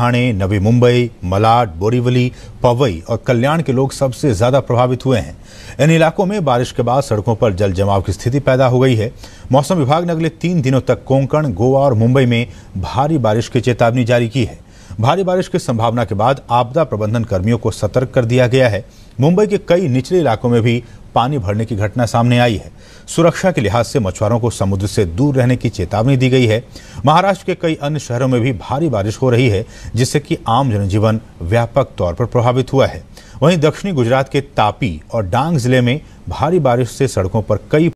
ठाणे नवी मुंबई मलाड बोरीवली पवई और कल्याण के लोग सबसे ज़्यादा प्रभावित हुए हैं इन इलाकों में बारिश के बाद सड़कों पर जल जमाव की स्थिति पैदा हो गई है मौसम विभाग ने अगले तीन दिनों तक कोंकण गोवा और मुंबई में भारी बारिश की चेतावनी जारी की है भारी बारिश की संभावना के बाद आपदा प्रबंधन कर्मियों को सतर्क कर दिया गया है मुंबई के कई निचले इलाकों में भी पानी भरने की घटना सामने आई है सुरक्षा के लिहाज से मछुआरों को समुद्र से दूर रहने की चेतावनी दी गई है महाराष्ट्र के कई अन्य शहरों में भी भारी बारिश हो रही है जिससे कि आम जनजीवन व्यापक तौर पर प्रभावित हुआ है वहीं दक्षिणी गुजरात के तापी और डांग जिले में भारी बारिश से सड़कों पर कई